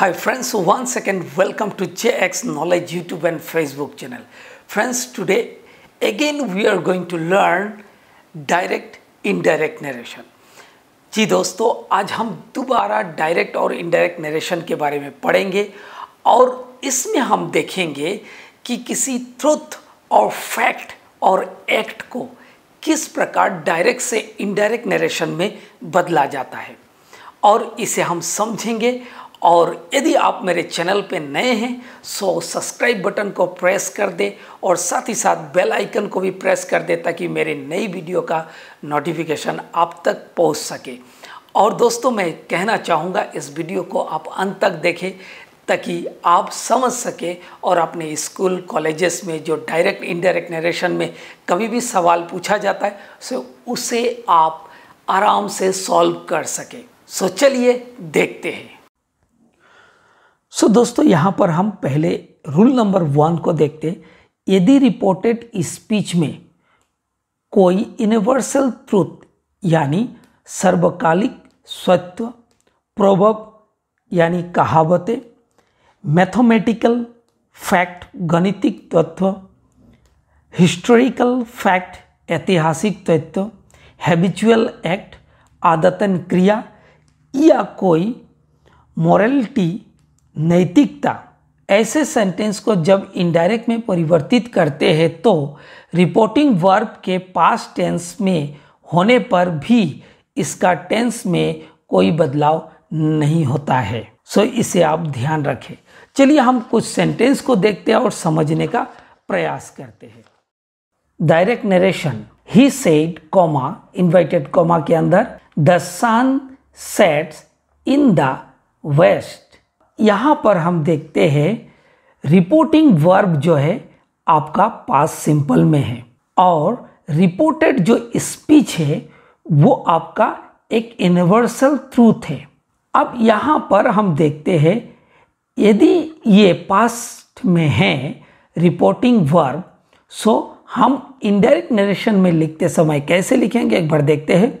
Hi friends, once again welcome to JX Knowledge YouTube and Facebook channel. Friends, today again we are going to learn direct indirect narration. जी दोस्तों आज हम दोबारा direct और indirect narration के बारे में पढ़ेंगे और इसमें हम देखेंगे कि किसी ट्रुथ और फैक्ट और एक्ट को किस प्रकार डायरेक्ट से इनडायरेक्ट नरेशन में बदला जाता है और इसे हम समझेंगे और यदि आप मेरे चैनल पे नए हैं सो सब्सक्राइब बटन को प्रेस कर दें और साथ ही साथ बेल आइकन को भी प्रेस कर दे ताकि मेरे नई वीडियो का नोटिफिकेशन आप तक पहुंच सके और दोस्तों मैं कहना चाहूँगा इस वीडियो को आप अंत तक देखें ताकि आप समझ सके और अपने स्कूल कॉलेजेस में जो डायरेक्ट इनडायरेक्ट नरेशन में कभी भी सवाल पूछा जाता है सो उसे आप आराम से सॉल्व कर सकें सो चलिए देखते हैं सो so, दोस्तों यहाँ पर हम पहले रूल नंबर वन को देखते यदि रिपोर्टेड स्पीच में कोई यूनिवर्सल ट्रुथ यानी सर्वकालिक स्वत्व प्रोभव यानी कहावतें मैथमेटिकल फैक्ट गणितिक तत्व हिस्टोरिकल फैक्ट ऐतिहासिक तत्व हैबिचुअल एक्ट आदतन क्रिया या कोई मॉरलिटी नैतिकता ऐसे सेंटेंस को जब इनडायरेक्ट में परिवर्तित करते हैं तो रिपोर्टिंग वर्ब के पास टेंस में होने पर भी इसका टेंस में कोई बदलाव नहीं होता है सो so, इसे आप ध्यान रखें चलिए हम कुछ सेंटेंस को देखते हैं और समझने का प्रयास करते हैं direct narration he said comma inverted comma के अंदर the sun sets in the west यहाँ पर हम देखते हैं रिपोर्टिंग वर्ब जो है आपका पास सिंपल में है और रिपोर्टेड जो स्पीच है वो आपका एक यूनिवर्सल ट्रूथ है अब यहाँ पर हम देखते हैं यदि ये पास्ट में है रिपोर्टिंग वर्ब सो हम इनडायरेक्ट नरेशन में लिखते समय कैसे लिखेंगे एक बार देखते हैं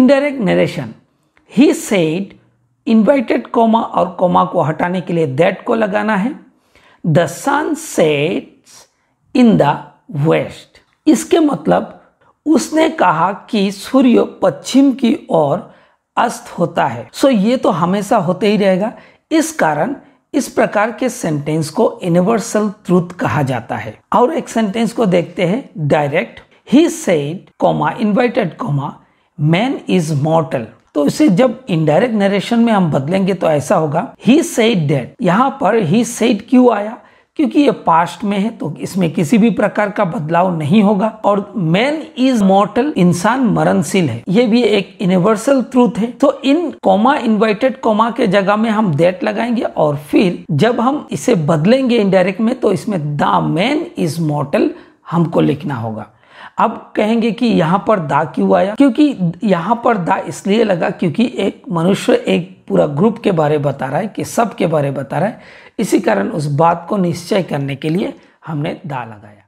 indirect narration he said inverted comma और कोमा को हटाने के लिए दैट को लगाना है the sun sets in the west इसके मतलब उसने कहा कि सूर्य पश्चिम की ओर अस्त होता है सो so, ये तो हमेशा होते ही रहेगा इस कारण इस प्रकार के सेंटेंस को यूनिवर्सल ट्रूथ कहा जाता है और एक सेंटेंस को देखते हैं direct he said comma inverted comma man is mortal तो इसे जब इनडायरेक्ट नरेशन में हम बदलेंगे तो ऐसा होगा ही सेट डेट यहाँ पर ही सेट क्यों आया क्योंकि ये पास्ट में है तो इसमें किसी भी प्रकार का बदलाव नहीं होगा और मैन इज मॉर्टल इंसान मरणशील है ये भी एक यूनिवर्सल ट्रूथ है तो इन कॉमा इनवाइटेड कॉमा के जगह में हम डेट लगाएंगे और फिर जब हम इसे बदलेंगे इनडायरेक्ट में तो इसमें द मैन इज मॉर्टल हमको लिखना होगा अब कहेंगे कि यहाँ पर दा क्यों आया क्योंकि यहाँ पर दा इसलिए लगा क्योंकि एक मनुष्य एक पूरा ग्रुप के बारे बता रहा है कि सब के बारे बता रहा है इसी कारण उस बात को निश्चय करने के लिए हमने दा लगाया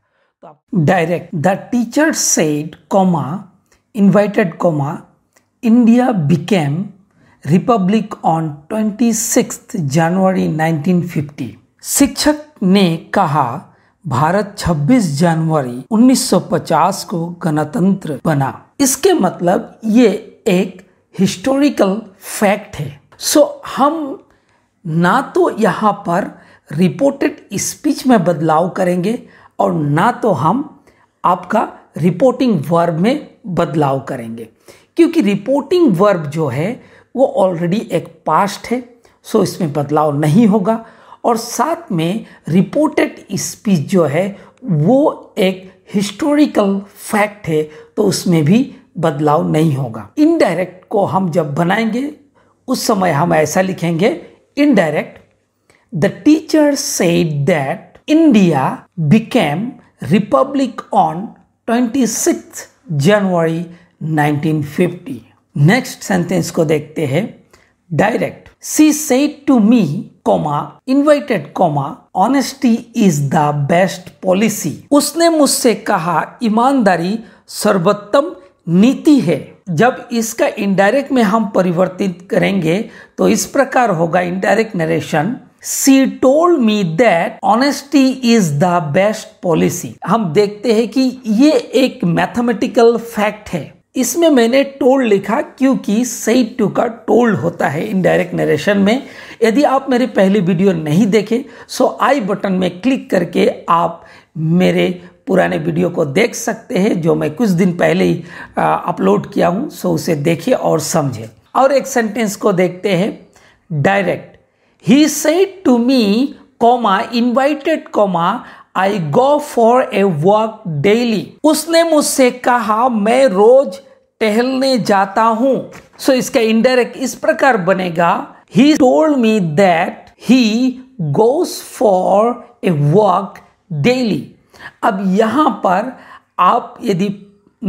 तो direct the teacher said comma inverted comma India became republic on twenty January 1950 शिक्षक ने कहा भारत 26 जनवरी 1950 को गणतंत्र बना इसके मतलब ये एक हिस्टोरिकल फैक्ट है सो so, हम ना तो यहाँ पर रिपोर्टेड स्पीच में बदलाव करेंगे और ना तो हम आपका रिपोर्टिंग वर्ब में बदलाव करेंगे क्योंकि रिपोर्टिंग वर्ब जो है वो ऑलरेडी एक पास्ट है सो so इसमें बदलाव नहीं होगा और साथ में रिपोर्टेड स्पीच जो है वो एक हिस्टोरिकल फैक्ट है तो उसमें भी बदलाव नहीं होगा इनडायरेक्ट को हम जब बनाएंगे उस समय हम ऐसा लिखेंगे indirect the teacher said that India became republic on twenty six January 1950 next sentence को देखते हैं direct. She said to me, comma, invited, comma, honesty is the best policy. उसने मुझसे कहा ईमानदारी सर्वोत्तम नीति है जब इसका इनडायरेक्ट में हम परिवर्तित करेंगे तो इस प्रकार होगा indirect narration she told me that honesty is the best policy हम देखते हैं कि ये एक मैथमेटिकल फैक्ट है इसमें मैंने टोल्ड लिखा क्योंकि सही टू का टोल्ड होता है इनडायरेक्ट नरेशन में यदि आप मेरे पहले वीडियो नहीं देखे सो आई बटन में क्लिक करके आप मेरे पुराने वीडियो को देख सकते हैं जो मैं कुछ दिन पहले ही अपलोड किया हूँ सो उसे देखिए और समझे और एक सेंटेंस को देखते हैं direct he said to me comma inverted comma I go for a walk daily उसने मुझसे कहा मैं रोज टहलने जाता हूं सो so, इसका इनडायरेक्ट इस प्रकार बनेगा he told me that he goes for a walk daily अब यहां पर आप यदि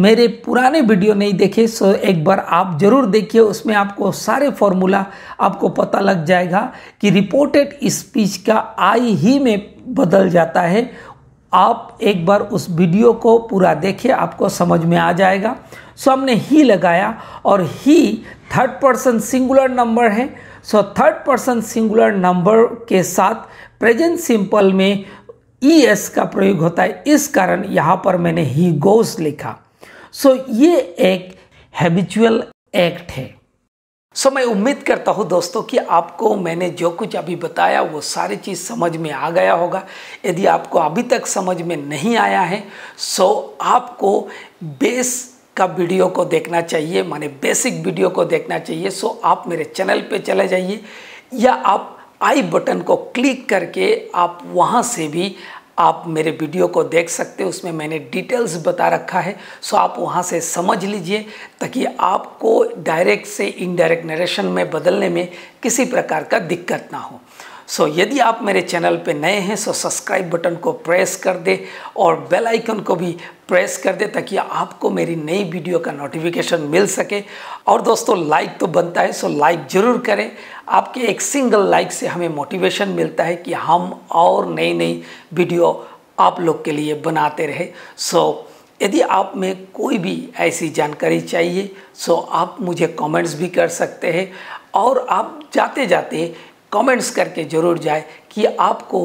मेरे पुराने वीडियो नहीं देखे सो एक बार आप जरूर देखिए उसमें आपको सारे फॉर्मूला आपको पता लग जाएगा कि रिपोर्टेड स्पीच का आई ही में बदल जाता है आप एक बार उस वीडियो को पूरा देखिए आपको समझ में आ जाएगा सो हमने ही लगाया और he third person singular number है so third person singular number के साथ प्रेजेंट सिंपल में ई एस का प्रयोग होता है इस कारण यहाँ पर मैंने ही गोस लिखा सो so, ये एक हैबिचुअल एक्ट है सो so, मैं उम्मीद करता हूँ दोस्तों कि आपको मैंने जो कुछ अभी बताया वो सारी चीज़ समझ में आ गया होगा यदि आपको अभी तक समझ में नहीं आया है सो so आपको बेस का वीडियो को देखना चाहिए माने बेसिक वीडियो को देखना चाहिए सो आप मेरे चैनल पे चले जाइए या आप आई बटन को क्लिक करके आप वहाँ से भी आप मेरे वीडियो को देख सकते हैं उसमें मैंने डिटेल्स बता रखा है सो आप वहाँ से समझ लीजिए ताकि आपको डायरेक्ट से इनडायरेक्ट नरेशन में बदलने में किसी प्रकार का दिक्कत ना हो सो so, यदि आप मेरे चैनल पे नए हैं सो सब्सक्राइब बटन को प्रेस कर दे और बेल आइकन को भी प्रेस कर दे ताकि आपको मेरी नई वीडियो का नोटिफिकेशन मिल सके और दोस्तों लाइक तो बनता है सो लाइक ज़रूर करें आपके एक सिंगल लाइक से हमें मोटिवेशन मिलता है कि हम और नई नई वीडियो आप लोग के लिए बनाते रहे सो so, यदि आप में कोई भी ऐसी जानकारी चाहिए सो आप मुझे कमेंट्स भी कर सकते हैं और आप जाते जाते कमेंट्स करके ज़रूर जाए कि आपको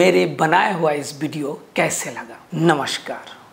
मेरे बनाया हुआ इस वीडियो कैसे लगा नमस्कार